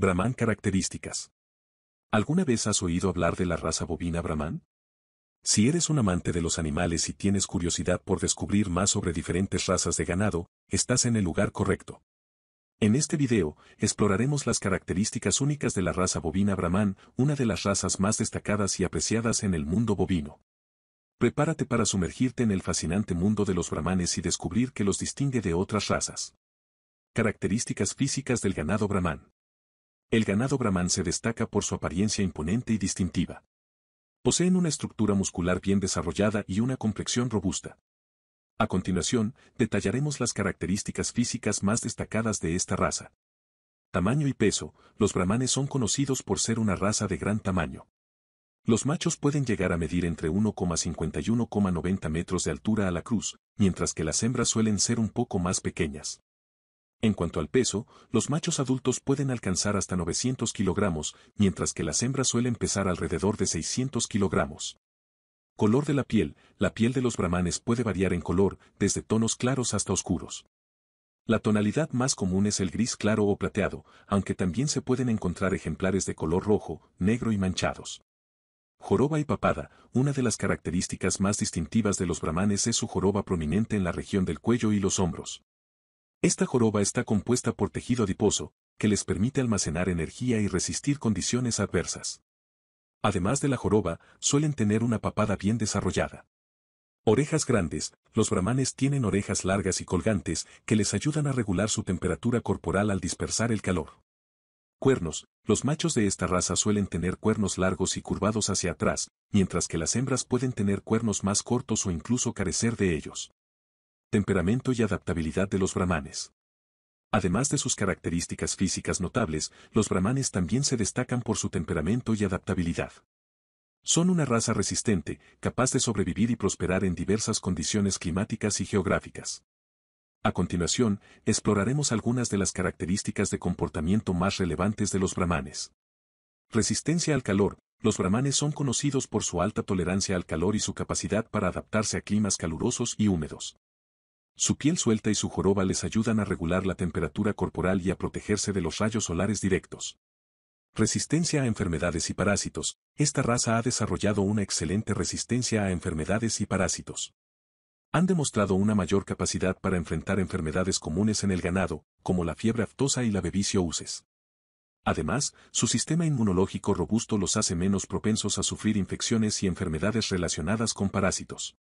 Brahman características. ¿Alguna vez has oído hablar de la raza bovina Brahman? Si eres un amante de los animales y tienes curiosidad por descubrir más sobre diferentes razas de ganado, estás en el lugar correcto. En este video, exploraremos las características únicas de la raza bovina Brahman, una de las razas más destacadas y apreciadas en el mundo bovino. Prepárate para sumergirte en el fascinante mundo de los brahmanes y descubrir que los distingue de otras razas. Características físicas del ganado brahman. El ganado brahman se destaca por su apariencia imponente y distintiva. Poseen una estructura muscular bien desarrollada y una complexión robusta. A continuación, detallaremos las características físicas más destacadas de esta raza. Tamaño y peso, los brahmanes son conocidos por ser una raza de gran tamaño. Los machos pueden llegar a medir entre 1,51,90 metros de altura a la cruz, mientras que las hembras suelen ser un poco más pequeñas. En cuanto al peso, los machos adultos pueden alcanzar hasta 900 kilogramos, mientras que las hembras suelen pesar alrededor de 600 kilogramos. Color de la piel, la piel de los brahmanes puede variar en color, desde tonos claros hasta oscuros. La tonalidad más común es el gris claro o plateado, aunque también se pueden encontrar ejemplares de color rojo, negro y manchados. Joroba y papada, una de las características más distintivas de los brahmanes es su joroba prominente en la región del cuello y los hombros. Esta joroba está compuesta por tejido adiposo, que les permite almacenar energía y resistir condiciones adversas. Además de la joroba, suelen tener una papada bien desarrollada. Orejas grandes, los brahmanes tienen orejas largas y colgantes que les ayudan a regular su temperatura corporal al dispersar el calor. Cuernos, los machos de esta raza suelen tener cuernos largos y curvados hacia atrás, mientras que las hembras pueden tener cuernos más cortos o incluso carecer de ellos temperamento y adaptabilidad de los brahmanes. Además de sus características físicas notables, los brahmanes también se destacan por su temperamento y adaptabilidad. Son una raza resistente, capaz de sobrevivir y prosperar en diversas condiciones climáticas y geográficas. A continuación, exploraremos algunas de las características de comportamiento más relevantes de los brahmanes. Resistencia al calor. Los brahmanes son conocidos por su alta tolerancia al calor y su capacidad para adaptarse a climas calurosos y húmedos. Su piel suelta y su joroba les ayudan a regular la temperatura corporal y a protegerse de los rayos solares directos. Resistencia a enfermedades y parásitos. Esta raza ha desarrollado una excelente resistencia a enfermedades y parásitos. Han demostrado una mayor capacidad para enfrentar enfermedades comunes en el ganado, como la fiebre aftosa y la bebicio-uses. Además, su sistema inmunológico robusto los hace menos propensos a sufrir infecciones y enfermedades relacionadas con parásitos.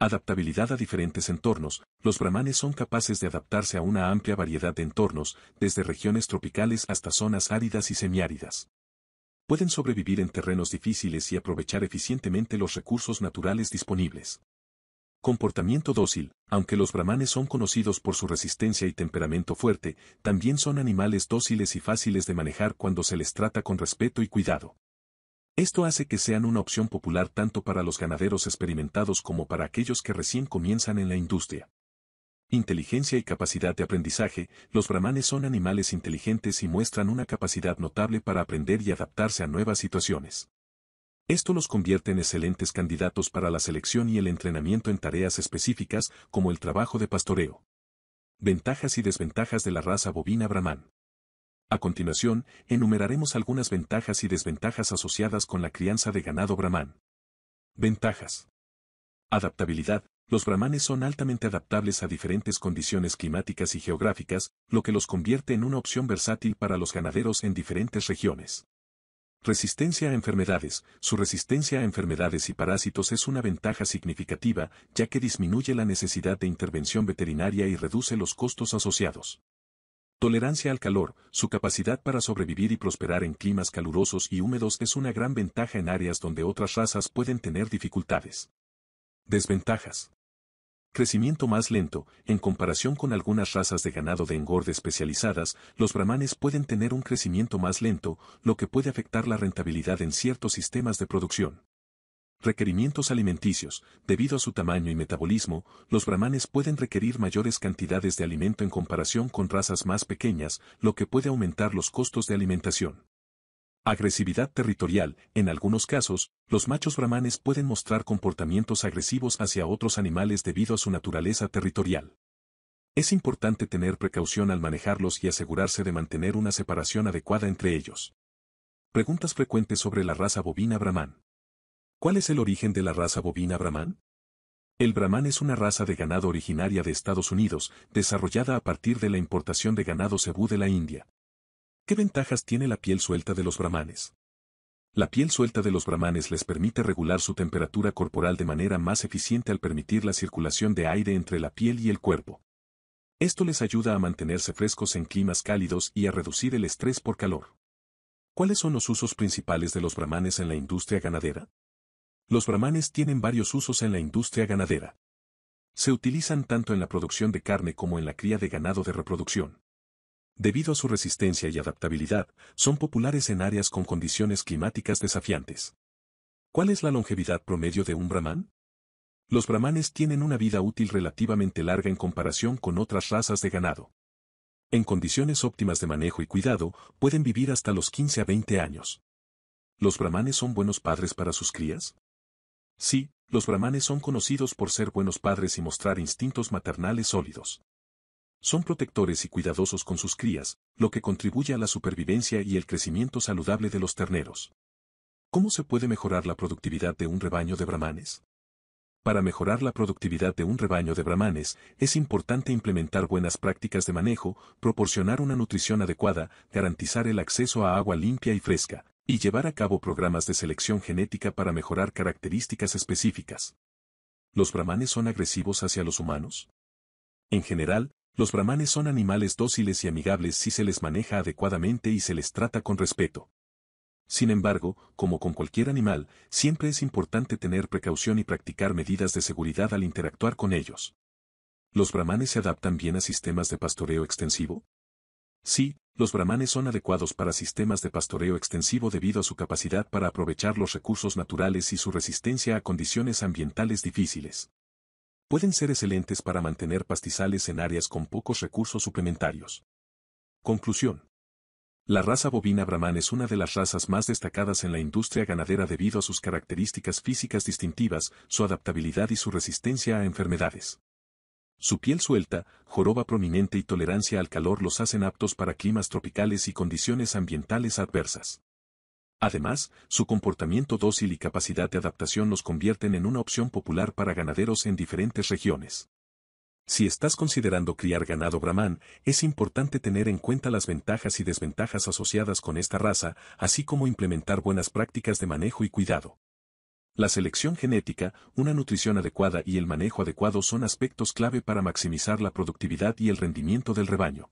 Adaptabilidad a diferentes entornos. Los brahmanes son capaces de adaptarse a una amplia variedad de entornos, desde regiones tropicales hasta zonas áridas y semiáridas. Pueden sobrevivir en terrenos difíciles y aprovechar eficientemente los recursos naturales disponibles. Comportamiento dócil. Aunque los brahmanes son conocidos por su resistencia y temperamento fuerte, también son animales dóciles y fáciles de manejar cuando se les trata con respeto y cuidado. Esto hace que sean una opción popular tanto para los ganaderos experimentados como para aquellos que recién comienzan en la industria. Inteligencia y capacidad de aprendizaje, los brahmanes son animales inteligentes y muestran una capacidad notable para aprender y adaptarse a nuevas situaciones. Esto los convierte en excelentes candidatos para la selección y el entrenamiento en tareas específicas como el trabajo de pastoreo. Ventajas y desventajas de la raza bovina brahman. A continuación, enumeraremos algunas ventajas y desventajas asociadas con la crianza de ganado brahman. Ventajas. Adaptabilidad. Los brahmanes son altamente adaptables a diferentes condiciones climáticas y geográficas, lo que los convierte en una opción versátil para los ganaderos en diferentes regiones. Resistencia a enfermedades. Su resistencia a enfermedades y parásitos es una ventaja significativa, ya que disminuye la necesidad de intervención veterinaria y reduce los costos asociados. Tolerancia al calor, su capacidad para sobrevivir y prosperar en climas calurosos y húmedos es una gran ventaja en áreas donde otras razas pueden tener dificultades. Desventajas. Crecimiento más lento, en comparación con algunas razas de ganado de engorde especializadas, los brahmanes pueden tener un crecimiento más lento, lo que puede afectar la rentabilidad en ciertos sistemas de producción. Requerimientos alimenticios. Debido a su tamaño y metabolismo, los brahmanes pueden requerir mayores cantidades de alimento en comparación con razas más pequeñas, lo que puede aumentar los costos de alimentación. Agresividad territorial. En algunos casos, los machos brahmanes pueden mostrar comportamientos agresivos hacia otros animales debido a su naturaleza territorial. Es importante tener precaución al manejarlos y asegurarse de mantener una separación adecuada entre ellos. Preguntas frecuentes sobre la raza bovina brahman. ¿Cuál es el origen de la raza bovina Brahman? El Brahman es una raza de ganado originaria de Estados Unidos, desarrollada a partir de la importación de ganado cebú de la India. ¿Qué ventajas tiene la piel suelta de los brahmanes? La piel suelta de los brahmanes les permite regular su temperatura corporal de manera más eficiente al permitir la circulación de aire entre la piel y el cuerpo. Esto les ayuda a mantenerse frescos en climas cálidos y a reducir el estrés por calor. ¿Cuáles son los usos principales de los brahmanes en la industria ganadera? Los brahmanes tienen varios usos en la industria ganadera. Se utilizan tanto en la producción de carne como en la cría de ganado de reproducción. Debido a su resistencia y adaptabilidad, son populares en áreas con condiciones climáticas desafiantes. ¿Cuál es la longevidad promedio de un brahman? Los brahmanes tienen una vida útil relativamente larga en comparación con otras razas de ganado. En condiciones óptimas de manejo y cuidado, pueden vivir hasta los 15 a 20 años. ¿Los brahmanes son buenos padres para sus crías? Sí, los brahmanes son conocidos por ser buenos padres y mostrar instintos maternales sólidos. Son protectores y cuidadosos con sus crías, lo que contribuye a la supervivencia y el crecimiento saludable de los terneros. ¿Cómo se puede mejorar la productividad de un rebaño de brahmanes? Para mejorar la productividad de un rebaño de brahmanes, es importante implementar buenas prácticas de manejo, proporcionar una nutrición adecuada, garantizar el acceso a agua limpia y fresca, y llevar a cabo programas de selección genética para mejorar características específicas. ¿Los brahmanes son agresivos hacia los humanos? En general, los brahmanes son animales dóciles y amigables si se les maneja adecuadamente y se les trata con respeto. Sin embargo, como con cualquier animal, siempre es importante tener precaución y practicar medidas de seguridad al interactuar con ellos. ¿Los brahmanes se adaptan bien a sistemas de pastoreo extensivo? Sí, los brahmanes son adecuados para sistemas de pastoreo extensivo debido a su capacidad para aprovechar los recursos naturales y su resistencia a condiciones ambientales difíciles. Pueden ser excelentes para mantener pastizales en áreas con pocos recursos suplementarios. Conclusión. La raza bovina brahman es una de las razas más destacadas en la industria ganadera debido a sus características físicas distintivas, su adaptabilidad y su resistencia a enfermedades. Su piel suelta, joroba prominente y tolerancia al calor los hacen aptos para climas tropicales y condiciones ambientales adversas. Además, su comportamiento dócil y capacidad de adaptación los convierten en una opción popular para ganaderos en diferentes regiones. Si estás considerando criar ganado brahman, es importante tener en cuenta las ventajas y desventajas asociadas con esta raza, así como implementar buenas prácticas de manejo y cuidado. La selección genética, una nutrición adecuada y el manejo adecuado son aspectos clave para maximizar la productividad y el rendimiento del rebaño.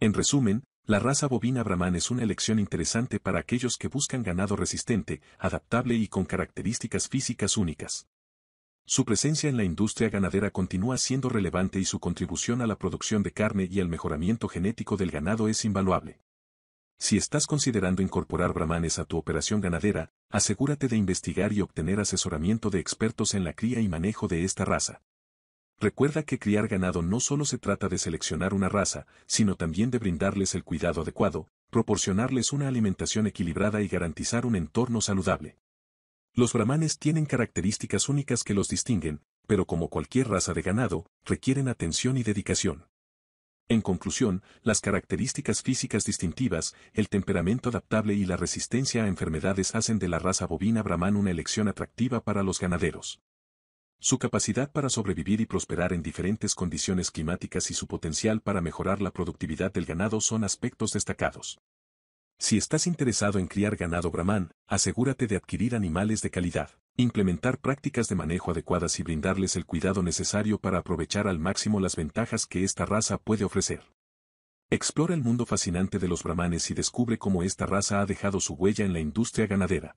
En resumen, la raza bovina brahman es una elección interesante para aquellos que buscan ganado resistente, adaptable y con características físicas únicas. Su presencia en la industria ganadera continúa siendo relevante y su contribución a la producción de carne y al mejoramiento genético del ganado es invaluable. Si estás considerando incorporar brahmanes a tu operación ganadera, asegúrate de investigar y obtener asesoramiento de expertos en la cría y manejo de esta raza. Recuerda que criar ganado no solo se trata de seleccionar una raza, sino también de brindarles el cuidado adecuado, proporcionarles una alimentación equilibrada y garantizar un entorno saludable. Los brahmanes tienen características únicas que los distinguen, pero como cualquier raza de ganado, requieren atención y dedicación. En conclusión, las características físicas distintivas, el temperamento adaptable y la resistencia a enfermedades hacen de la raza bovina brahman una elección atractiva para los ganaderos. Su capacidad para sobrevivir y prosperar en diferentes condiciones climáticas y su potencial para mejorar la productividad del ganado son aspectos destacados. Si estás interesado en criar ganado brahman, asegúrate de adquirir animales de calidad. Implementar prácticas de manejo adecuadas y brindarles el cuidado necesario para aprovechar al máximo las ventajas que esta raza puede ofrecer. Explora el mundo fascinante de los brahmanes y descubre cómo esta raza ha dejado su huella en la industria ganadera.